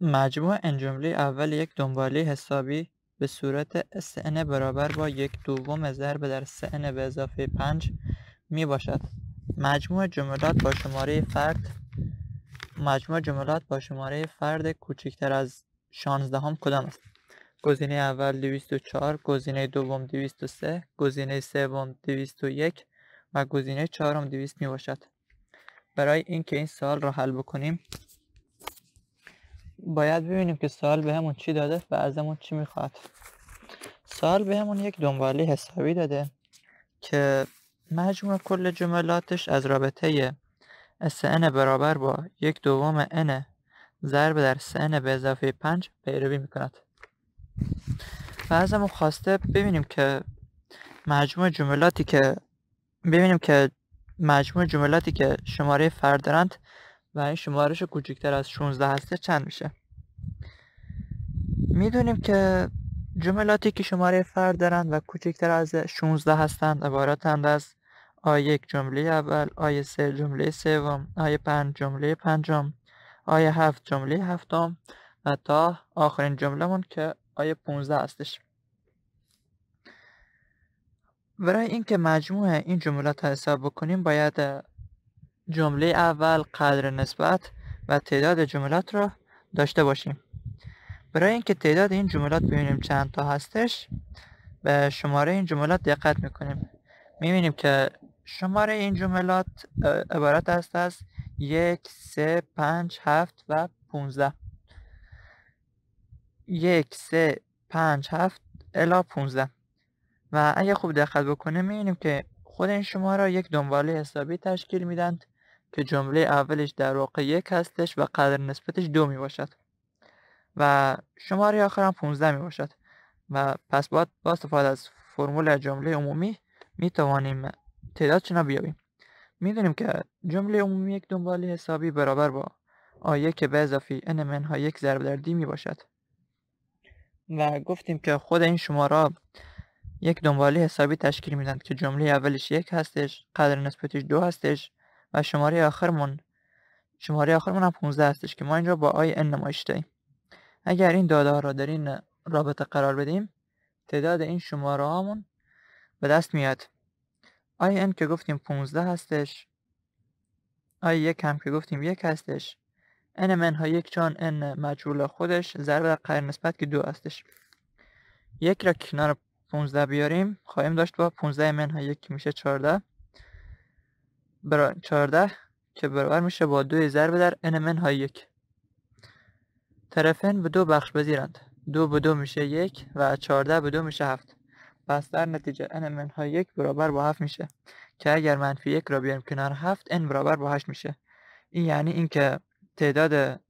مجموع جمله اول یک دنباله حسابی به صورت سن برابر با یک دوم ضرب در سن به اضافه 5 می باشد مجموع جملات با شماره فرد مجموع جملات با شماره فرد کوچکتر از 16 هم کدام است گزینه اول 204 گزینه دوم 203 گزینه سوم 201 و گزینه چهارم 200 می باشد برای اینکه این سال را حل بکنیم باید ببینیم که سال به همون چی داده و از همون چی میخواد سال به همون یک دنبالی حسابی داده که مجموع کل جملاتش از رابطه سن برابر با یک دوم n ضرب در سن به اضافه پنج پیروی میکند و از خواسته ببینیم که مجموع جملاتی که ببینیم که مجموع جملاتی که شماره فرد دارند و این شمارش کوچکتر از 16 هسته چند میشه میدونیم که جملاتی که شماره فرد دارن و کوچکتر از 16 هستند عبارتند از آ یک جمله اول آ سه جمله سوم آ پنج جمله پنجم آ هفت جمله هفتم و تا آخرین جملهمون که آ 15 هستش برای اینکه مجموع این جملات حساب بکنیم باید جمله اول قدر نسبت و تعداد جملات را داشته باشیم برای اینکه تعداد این جملات ببینیم چند تا هستش به شماره این جملات دقت میکنیم میبینیم که شماره این جملات عبارت است از یک، سه، پنج، هفت و پونزده یک، سه، پنج، هفت الا پونزده و اگه خوب دقت بکنیم میبینیم که خود این شماره یک دنباله حسابی تشکیل میدند که جمله اولش در واقع یک هستش و قدر نسبتش دو می باشد و شماره آخر هم 15 می باشد و پس باید با استفاده از فرمول جمله عمومی می توانیم تعداد چنا بیابیم دونیم که جمله عمومی یک دنباله حسابی برابر با آیه که به اضافی n منها یک ضرب در دی می باشد و گفتیم که خود این شماره یک دنباله حسابی تشکیل میدن که جمله اولش یک هستش قدر نسبتش دو هستش و شماره آخرمون شماره آخرمون هم 15 هستش که ما اینجا با آی ان نمایش ایم اگر این داده ها را در این رابطه قرار بدیم تعداد این شماره هامون به دست میاد آی ان که گفتیم 15 هستش آی یک هم که گفتیم یک هستش من ها یک چون ان مجهول خودش ضرب در قرن نسبت که دو هستش یک را کنار 15 بیاریم خواهیم داشت با 15 ها یک میشه 14 برا 14 که برابر میشه با دو ضرب در n های یک طرفین به دو بخش بزیرند دو به دو میشه یک و 14 به دو میشه هفت پس در نتیجه n های یک برابر با هفت میشه که اگر منفی یک را بیاریم کنار هفت n برابر با هشت میشه این یعنی اینکه تعداد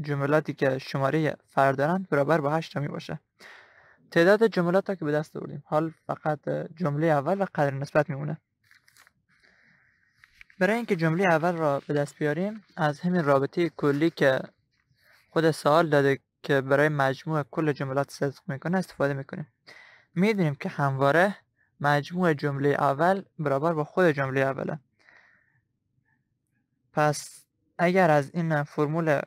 جملاتی که شماره فرد دارند برابر با 8 تا می باشه تعداد جملات که به دست آوردیم حال فقط جمله اول و قدر نسبت میمونه برای اینکه جمله اول را به دست بیاریم از همین رابطه کلی که خود سوال داده که برای مجموع کل جملات صدق میکنه استفاده میکنیم میدونیم که همواره مجموع جمله اول برابر با خود جمله اوله پس اگر از این فرمول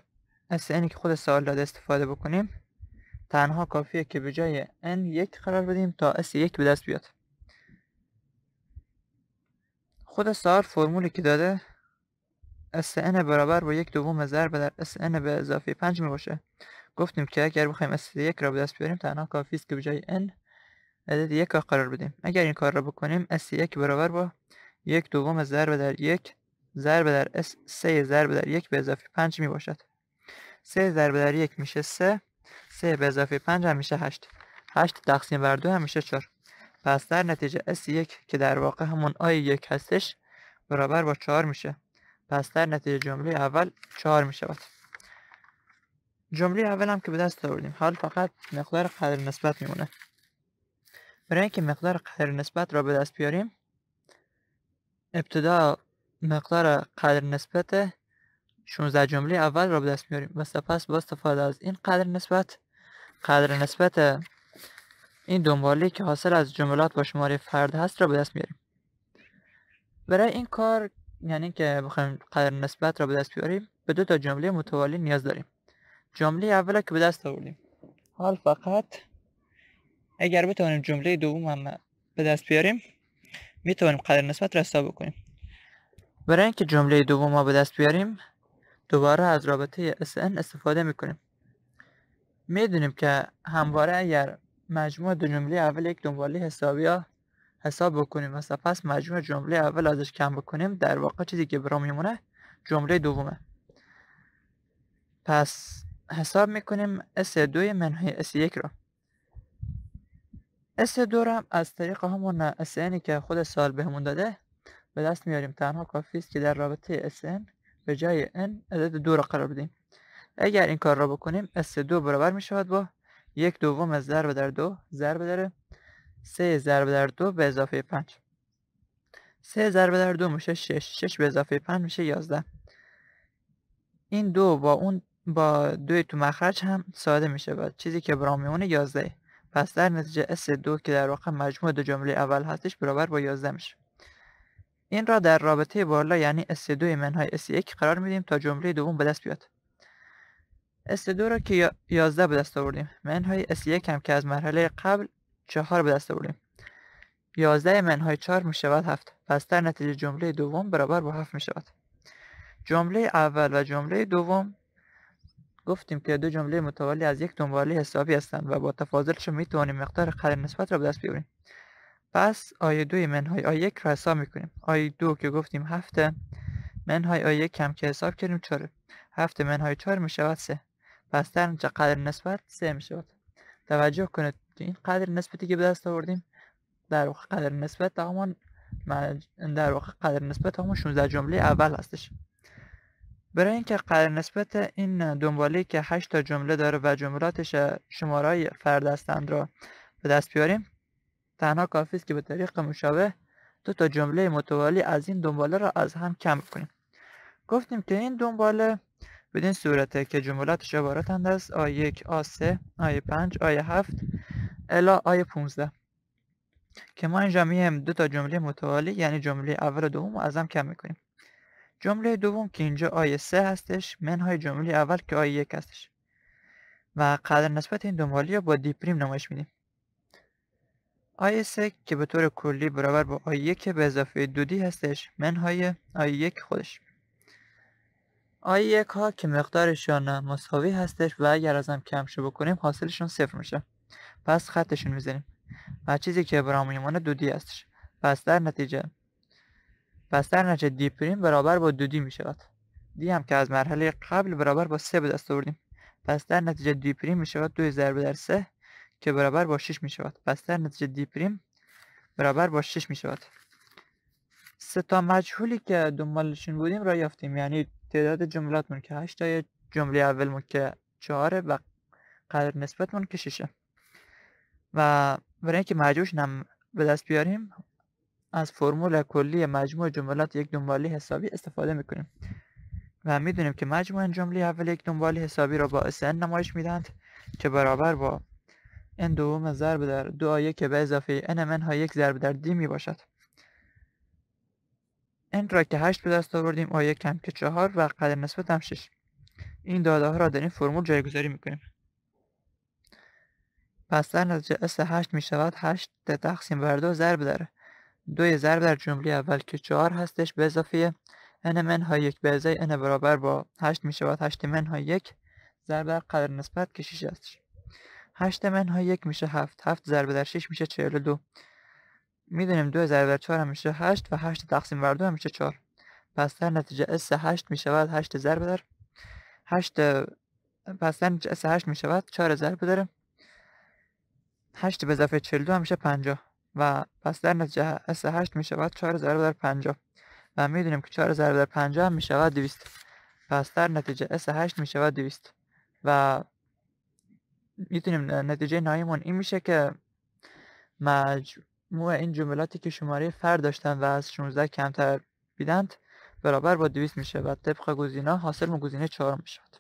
SN که خود سوال داده استفاده بکنیم تنها کافیه که به جای N یک قرار بدیم تا S یک به دست بیاد خود سار فرمولی که داده اس ان برابر با یک دوم ضرب در اس ان به اضافه 5 می باشه گفتیم که اگر بخوایم اس 1 را به دست بیاریم تنها کافی است که به جای ان عدد یک را قرار بدیم اگر این کار را بکنیم اس 1 برابر با یک دوم ضرب در یک ضرب در اس 3 ضرب در یک به اضافه 5 می باشد 3 ضرب در یک میشه 3 3 به اضافه 5 هم میشه 8 8 تقسیم بر دو هم میشه 4 پس در نتیجه s یک که در واقع همون آی یک هستش برابر با 4 میشه پس در نتیجه جمله اول 4 میشود جمله اول هم که به دست آوردیم حال فقط مقدار قدر نسبت میمونه برای اینکه مقدار قدر نسبت را به دست بیاریم ابتدا مقدار قدر نسبت 16 جمله اول را به دست میاریم و سپس با استفاده از این قدر نسبت قدر نسبت این دنباله که حاصل از جملات با شماره فرد هست را به دست میاریم برای این کار یعنی که بخوایم قدر نسبت را به دست بیاریم به دو تا جمله متوالی نیاز داریم جمله اول که به دست آوردیم حال فقط اگر بتوانیم جمله دوم هم به دست بیاریم میتوانیم قدر نسبت را حساب کنیم. برای اینکه جمله دوم ما به دست بیاریم دوباره از رابطه SN استفاده میکنیم میدونیم که همواره اگر مجموع دو جمله اول یک دنباله حسابی ها حساب بکنیم و پس مجموع جمله اول ازش کم بکنیم در واقع چیزی که برام میمونه جمله دومه پس حساب میکنیم S2 منهای S1 را S2 هم از طریق همون SN که خود سال بهمون داده به دست میاریم تنها کافی است که در رابطه SN به جای N عدد 2 را قرار بدیم اگر این کار را بکنیم S2 برابر میشود با یک دوم از ضرب در دو ضرب در سه ضرب در دو به اضافه پنج سه ضرب در دو میشه شش شش به اضافه پنج میشه یازده این دو با اون با دوی تو مخرج هم ساده میشه با چیزی که برام میمونه یازده پس در نتیجه اس دو که در واقع مجموع دو جمله اول هستش برابر با یازده میشه این را در رابطه بالا یعنی اس2 منهای اس1 قرار میدیم تا جمله دوم به دست بیاد S2 را که 11 به دست آوردیم منهای S1 هم که از مرحله قبل 4 به دست آوردیم 11 منهای 4 می شود 7 پس در نتیجه جمله دوم برابر با 7 می شود جمله اول و جمله دوم گفتیم که دو جمله متوالی از یک دنباله حسابی هستند و با تفاضلش می توانیم مقدار قرن نسبت را به دست بیاریم پس آیه دوی منهای آیه یک را حساب کنیم آیه دو که گفتیم هفته منهای آیه کم که حساب کردیم چاره هفته منهای چار می شود سه پس در اینجا قدر نسبت سه شود توجه کنید این قدر نسبتی که به دست آوردیم در واقع قدر نسبت همان در واقع قدر نسبت همون 16 جمله اول هستش برای اینکه قدر نسبت این دنباله که 8 تا جمله داره و جملاتش شمارای فرد هستند را به دست بیاریم تنها کافی است که به طریق مشابه دو تا جمله متوالی از این دنباله را از هم کم کنیم گفتیم که این دنباله بدین صورته که جملاتش عبارتند از آی 1 آ 3 آی 5 آی 7 الا آی 15 که ما اینجا میهم دو تا جمله متوالی یعنی جمله اول و دوم از هم کم میکنیم جمله دوم که اینجا آی 3 هستش منهای جمله اول که آی 1 هستش و قدر نسبت این دنبالی رو با دی پریم نمایش میدیم آی 3 که به طور کلی برابر با آی 1 به اضافه دودی دی هستش منهای آی 1 خودش آی یک ها که مقدارشان مساوی هستش و اگر از هم کم شو بکنیم حاصلشون صفر میشه پس خطشون میزنیم و چیزی که برامون میمونه دودی هستش پس در نتیجه پس در نتیجه دی پریم برابر با دودی میشود دی هم که از مرحله قبل برابر با سه به دست پس در نتیجه دی پریم میشود دو ضربه در سه که برابر با شش میشود پس در نتیجه دی پریم برابر با 6 میشود سه تا مجهولی که دنبالشون بودیم را یافتیم یعنی تعداد جملاتمون که هشتای جمله اولمون که چهاره و قدر نسبتمون که ششه و برای اینکه نم به دست بیاریم از فرمول کلی مجموع جملات یک دنبالی حسابی استفاده میکنیم و میدونیم که مجموع جمله اول یک دنبالی حسابی را با اسن نمایش میدند که برابر با این دوم ضرب در دو آیه که به اضافه n منها یک ضرب در دی می باشد n را که 8 به دست آوردیم آیه کم که 4 و قدر نسبت هم 6 این داده ها را در این فرمول جایگذاری میکنیم پس در نتیجه اس 8 می شود 8 در تقسیم بر 2 ضرب در 2 ضرب در جمله اول که 4 هستش به اضافه n منهای 1 به ازای n برابر با 8 می شود 8 من منهای 1 ضرب در قدر نسبت که 6 هستش 8 منهای 1 میشه 7 7 ضرب در 6 میشه 42 میدونیم دو ضرب چهار همیشه هشت و هشت تقسیم بر دو همیشه چهار پس در نتیجه اس هشت میشود هشت ضرب در هشت پس در نتیجه اس هشت میشود چهار ضرب در هشت به اضافه چهل دو همیشه پنجاه و پس در نتیجه اس هشت میشود چهار ضرب در پنجاه و میدونیم که چهار ضرب در پنجاه میشود دویست پس در نتیجه اس هشت میشود دویست و میتونیم نتیجه نهاییمون این میشه که مج... مجموع این جملاتی که شماره فرد داشتن و از 16 کمتر بیدند برابر با 200 میشه و طبق گزینه حاصل گزینه 4 میشد